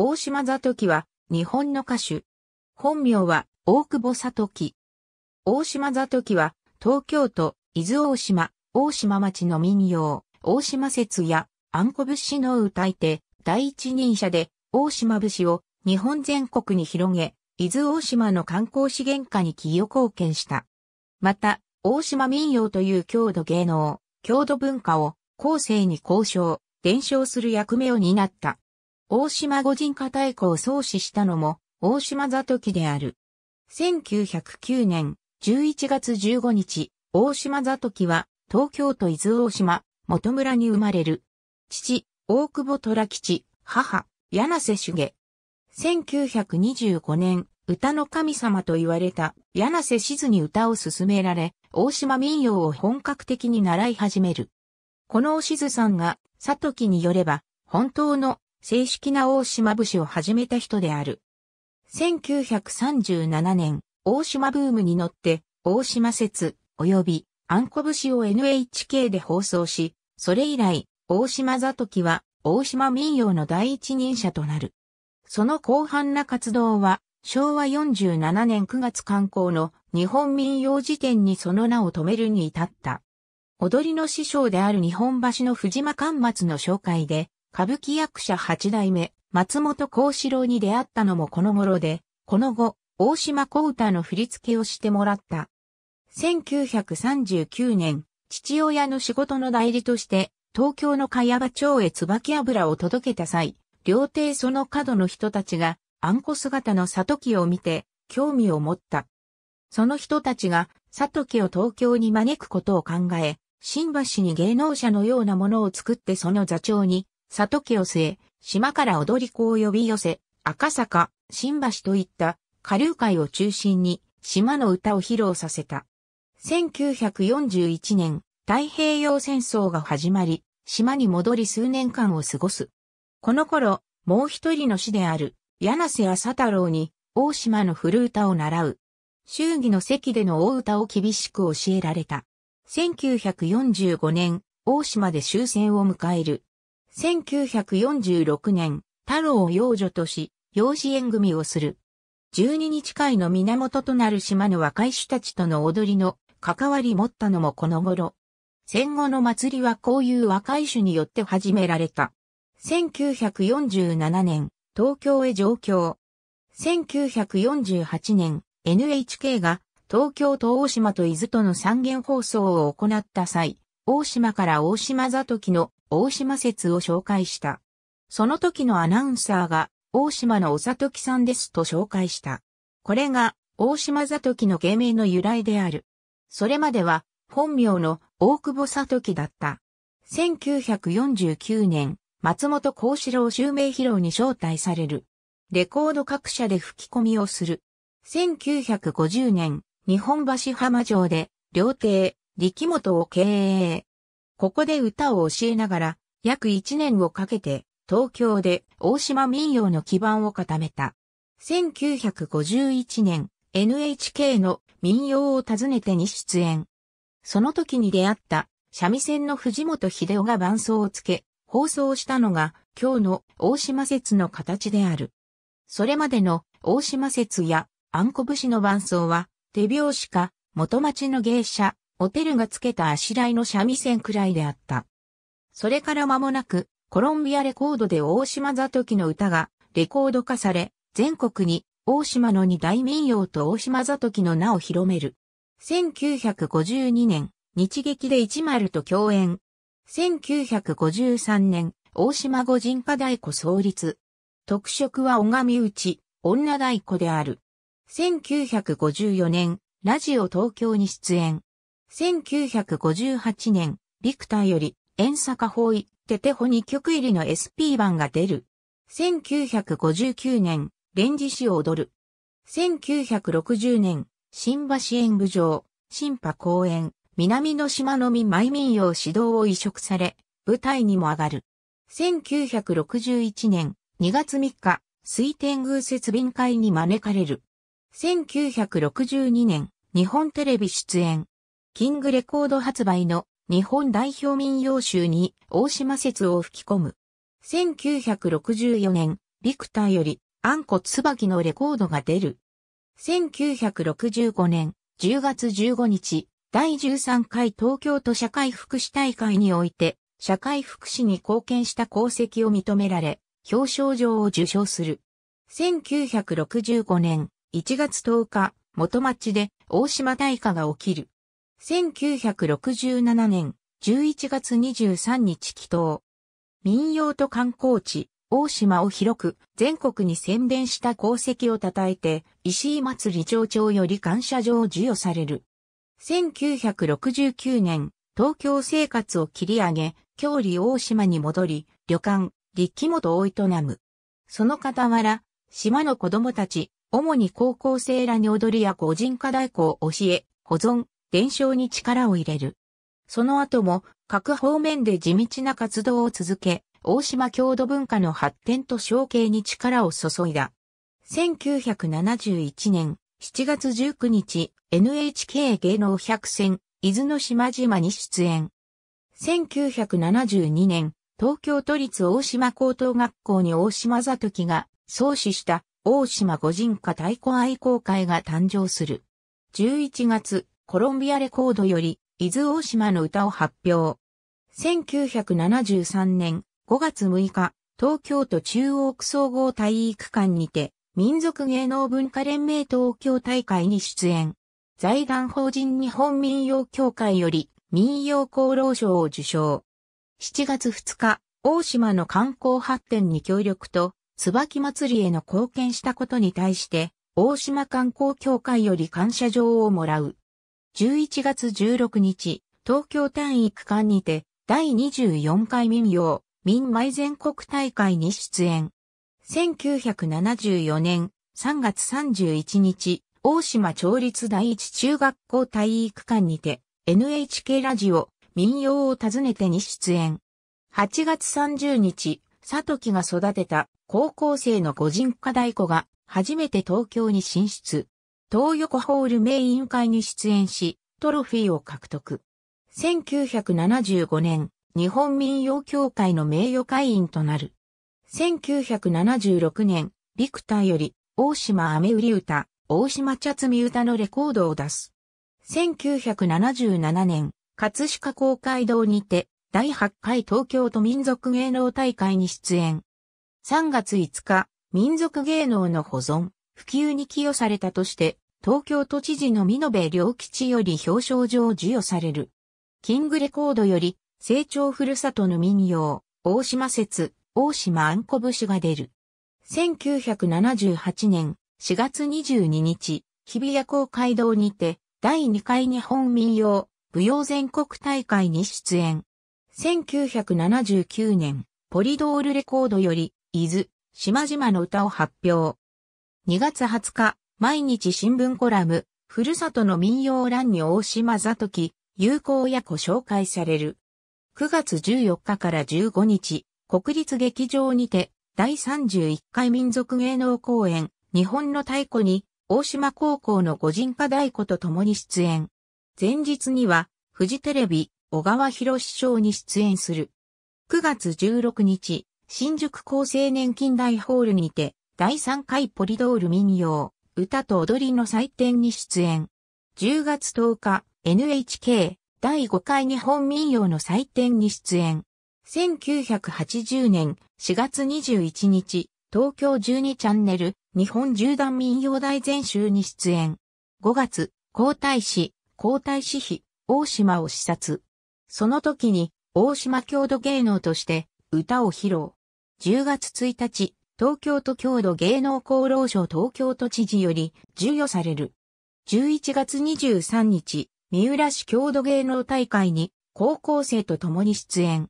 大島里樹は、日本の歌手。本名は、大久保里き。大島里樹は、東京都、伊豆大島、大島町の民謡、大島節や、あんこ節の歌い手、第一人者で、大島節を、日本全国に広げ、伊豆大島の観光資源化に寄与貢献した。また、大島民謡という郷土芸能、郷土文化を後世に交渉、伝承する役目を担った。大島御人化太鼓を創始したのも、大島座時である。1909年11月15日、大島座時は、東京都伊豆大島、元村に生まれる。父、大久保虎吉、母、柳瀬主茂。1925年、歌の神様と言われた柳瀬静に歌を勧められ、大島民謡を本格的に習い始める。このお静さんが、佐時によれば、本当の正式な大島節を始めた人である。1937年、大島ブームに乗って、大島説、及び、あんこ節を NHK で放送し、それ以来、大島座時は、大島民謡の第一人者となる。その広範な活動は、昭和47年9月刊行の日本民謡辞典にその名を止めるに至った。踊りの師匠である日本橋の藤間巻末の紹介で、歌舞伎役者八代目、松本幸四郎に出会ったのもこの頃で、この後、大島小太の振り付けをしてもらった。1939年、父親の仕事の代理として、東京の茅場町へ椿油を届けた際、料亭その角の人たちが、あんこ姿の里木を見て、興味を持った。その人たちが、里木を東京に招くことを考え、新橋に芸能者のようなものを作ってその座長に里家を据え、島から踊り子を呼び寄せ、赤坂、新橋といった下流会を中心に島の歌を披露させた。1941年、太平洋戦争が始まり、島に戻り数年間を過ごす。この頃、もう一人の師である、柳瀬浅太郎に、大島の古歌を習う。衆議の席での大歌を厳しく教えられた。1945年、大島で終戦を迎える。1946年、太郎を養女とし、養子縁組をする。12日会の源となる島の若い主たちとの踊りの関わり持ったのもこの頃。戦後の祭りはこういう若い種によって始められた。1947年、東京へ上京。1948年、NHK が東京と大島と伊豆との三元放送を行った際、大島から大島座時の大島説を紹介した。その時のアナウンサーが、大島のおさときさんですと紹介した。これが、大島里ときの芸名の由来である。それまでは、本名の大久保さときだった。1949年、松本幸四郎襲名披露に招待される。レコード各社で吹き込みをする。1950年、日本橋浜城で、料亭、力元を経営。ここで歌を教えながら、約1年をかけて、東京で大島民謡の基盤を固めた。1951年、NHK の民謡を訪ねてに出演。その時に出会った三味線の藤本秀夫が伴奏をつけ、放送したのが今日の大島説の形である。それまでの大島説やあんこ節の伴奏は手拍子か元町の芸者おてるがつけたあしらいの三味線くらいであった。それから間もなく、コロンビアレコードで大島座時の歌がレコード化され、全国に大島の二大民謡と大島座時の名を広める。1952年、日劇で一丸と共演。1953年、大島五人化太鼓創立。特色は拝み打ち、女太鼓である。1954年、ラジオ東京に出演。1958年、ビクターより、遠坂法医、テテホ2曲入りの SP 版が出る。1959年、連ンジを踊る。1960年、新橋演舞場、新波公園、南の島のみ舞民謡指導を移植され、舞台にも上がる。1961年、2月3日、水天宮節便会に招かれる。1962年、日本テレビ出演、キングレコード発売の日本代表民謡集に大島説を吹き込む。1964年、ビクターより、あんこ椿のレコードが出る。1965年10月15日、第13回東京都社会福祉大会において、社会福祉に貢献した功績を認められ、表彰状を受賞する。1965年1月10日、元町で大島大火が起きる。1967年11月23日祈祷。民謡と観光地、大島を広く全国に宣伝した功績を称えて、石井祭り町長より感謝状を授与される。1969年、東京生活を切り上げ、郷里大島に戻り、旅館、立木元を営む。その傍ら、島の子供たち、主に高校生らに踊りや個人課題校を教え、保存、伝承に力を入れる。その後も各方面で地道な活動を続け、大島郷土文化の発展と承継に力を注いだ。1971年7月19日、NHK 芸能百選、伊豆の島々に出演。1972年、東京都立大島高等学校に大島座時が創始した大島五人家太鼓愛好会が誕生する。11月、コロンビアレコードより、伊豆大島の歌を発表。1973年5月6日、東京都中央区総合体育館にて、民族芸能文化連盟東京大会に出演。財団法人日本民謡協会より民謡功労賞を受賞。7月2日、大島の観光発展に協力と、椿祭りへの貢献したことに対して、大島観光協会より感謝状をもらう。11月16日、東京単位区間にて、第24回民謡、民舞全国大会に出演。1974年3月31日、大島町立第一中学校体育館にて、NHK ラジオ、民謡を訪ねてに出演。8月30日、佐時が育てた高校生の五人課題子が初めて東京に進出。東横ホール名委員会に出演し、トロフィーを獲得。1975年、日本民謡協会の名誉会員となる。1976年、ビクターより、大島雨売り歌、大島茶摘み歌のレコードを出す。1977年、葛飾公会堂にて、第8回東京都民族芸能大会に出演。3月5日、民族芸能の保存、普及に寄与されたとして、東京都知事の美延部良吉より表彰状を授与される。キングレコードより、成長ふるさとの民謡、大島説、大島あんこ節が出る。1978年4月22日、日比谷公会堂にて、第2回日本民謡、舞踊全国大会に出演。1979年、ポリドールレコードより、伊豆、島々の歌を発表。2月20日、毎日新聞コラム、ふるさとの民謡欄に大島座時、有効親子紹介される。9月14日から15日、国立劇場にて、第31回民族芸能公演、日本の太鼓に、大島高校の五人化太鼓と共に出演。前日には、フジテレビ、小川博史賞に出演する。9月16日、新宿厚生年金大ホールにて、第3回ポリドール民謡、歌と踊りの祭典に出演。10月10日、NHK 第5回日本民謡の祭典に出演。1980年4月21日、東京12チャンネル日本縦断民謡大全集に出演。5月、皇太子、皇太子妃、大島を視察。その時に、大島郷土芸能として歌を披露。10月1日、東京都郷土芸能厚労省東京都知事より授与される。11月23日、三浦市郷土芸能大会に高校生と共に出演。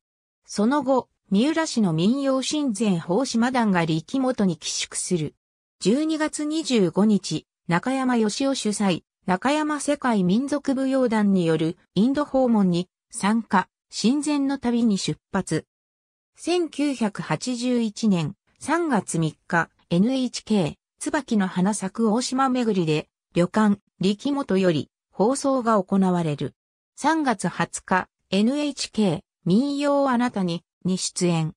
その後、三浦市の民謡親前法島団が力元に寄宿する。12月25日、中山義雄主催、中山世界民族舞踊団によるインド訪問に参加、神前の旅に出発。1981年、3月3日、NHK、椿の花咲く大島巡りで、旅館、力元より、放送が行われる。3月20日、NHK、民謡あなたに、に出演。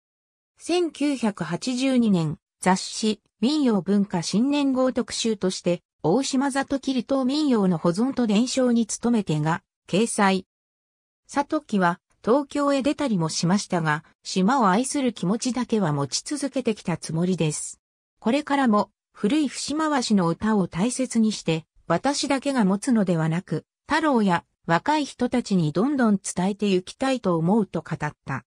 1982年、雑誌、民謡文化新年号特集として、大島里切島民謡の保存と伝承に努めてが、掲載。里木は、東京へ出たりもしましたが、島を愛する気持ちだけは持ち続けてきたつもりです。これからも、古い節回しの歌を大切にして、私だけが持つのではなく、太郎や若い人たちにどんどん伝えていきたいと思うと語った。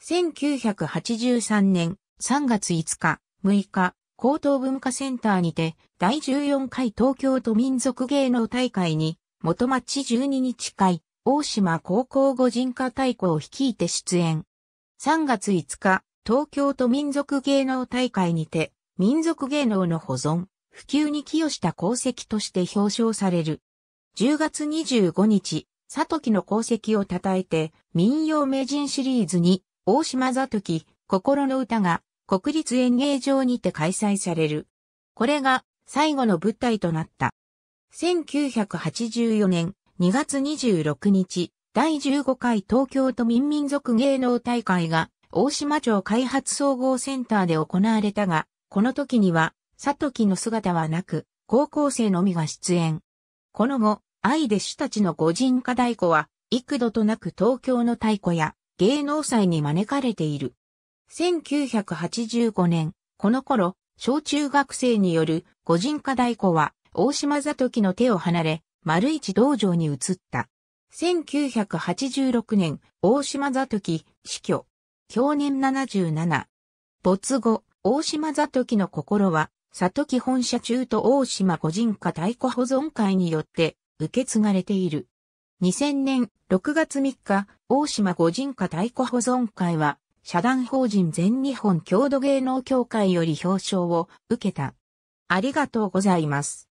1983年3月5日、6日、高等文化センターにて、第14回東京都民族芸能大会に、元町12日会、大島高校五人科大鼓を率いて出演。3月5日、東京都民族芸能大会にて、民族芸能の保存、普及に寄与した功績として表彰される。10月25日、佐時の功績を称えて、民謡名人シリーズに、大島佐時、心の歌が、国立演芸場にて開催される。これが、最後の舞台となった。1984年、2月26日、第15回東京都民民族芸能大会が大島町開発総合センターで行われたが、この時には、佐と木の姿はなく、高校生のみが出演。この後、愛弟子たちの五人家太鼓は、幾度となく東京の太鼓や芸能祭に招かれている。1985年、この頃、小中学生による五人家太鼓は、大島里木の手を離れ、丸一道場に移った。1986年、大島座時、死去。去年77。没後、大島座時の心は、里木本社中と大島個人化太鼓保存会によって受け継がれている。2000年6月3日、大島個人化太鼓保存会は、社団法人全日本郷土芸能協会より表彰を受けた。ありがとうございます。